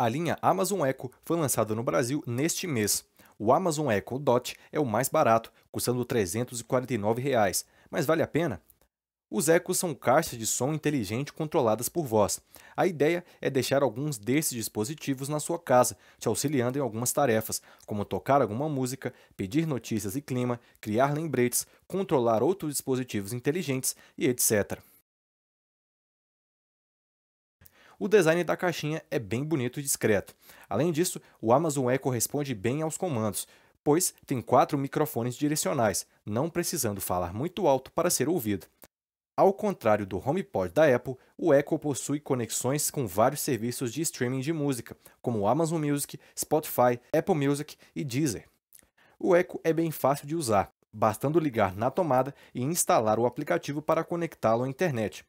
A linha Amazon Echo foi lançada no Brasil neste mês. O Amazon Echo Dot é o mais barato, custando R$ 349, reais, mas vale a pena? Os Echos são caixas de som inteligente controladas por voz. A ideia é deixar alguns desses dispositivos na sua casa, te auxiliando em algumas tarefas, como tocar alguma música, pedir notícias e clima, criar lembretes, controlar outros dispositivos inteligentes e etc. O design da caixinha é bem bonito e discreto. Além disso, o Amazon Echo responde bem aos comandos, pois tem quatro microfones direcionais, não precisando falar muito alto para ser ouvido. Ao contrário do HomePod da Apple, o Echo possui conexões com vários serviços de streaming de música, como Amazon Music, Spotify, Apple Music e Deezer. O Echo é bem fácil de usar, bastando ligar na tomada e instalar o aplicativo para conectá-lo à internet.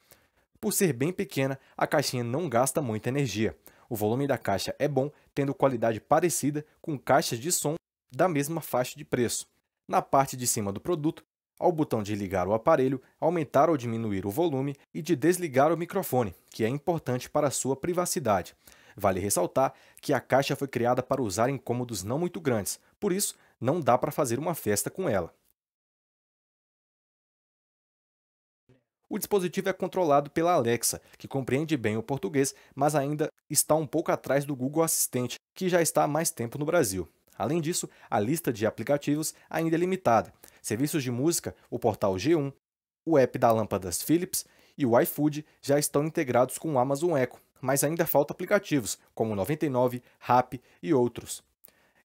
Por ser bem pequena, a caixinha não gasta muita energia. O volume da caixa é bom, tendo qualidade parecida com caixas de som da mesma faixa de preço. Na parte de cima do produto, há o botão de ligar o aparelho, aumentar ou diminuir o volume e de desligar o microfone, que é importante para a sua privacidade. Vale ressaltar que a caixa foi criada para usar em cômodos não muito grandes, por isso não dá para fazer uma festa com ela. O dispositivo é controlado pela Alexa, que compreende bem o português, mas ainda está um pouco atrás do Google Assistente, que já está há mais tempo no Brasil. Além disso, a lista de aplicativos ainda é limitada. Serviços de música, o portal G1, o app da Lâmpadas Philips e o iFood já estão integrados com o Amazon Echo, mas ainda faltam aplicativos como 99, Rap e outros.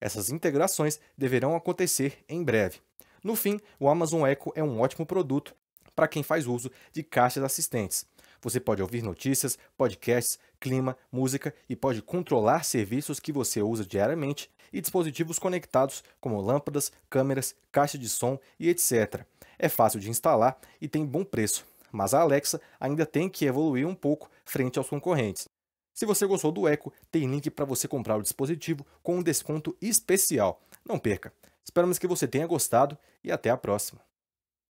Essas integrações deverão acontecer em breve. No fim, o Amazon Echo é um ótimo produto para quem faz uso de caixas assistentes. Você pode ouvir notícias, podcasts, clima, música e pode controlar serviços que você usa diariamente e dispositivos conectados como lâmpadas, câmeras, caixa de som e etc. É fácil de instalar e tem bom preço, mas a Alexa ainda tem que evoluir um pouco frente aos concorrentes. Se você gostou do Echo, tem link para você comprar o dispositivo com um desconto especial. Não perca! Esperamos que você tenha gostado e até a próxima!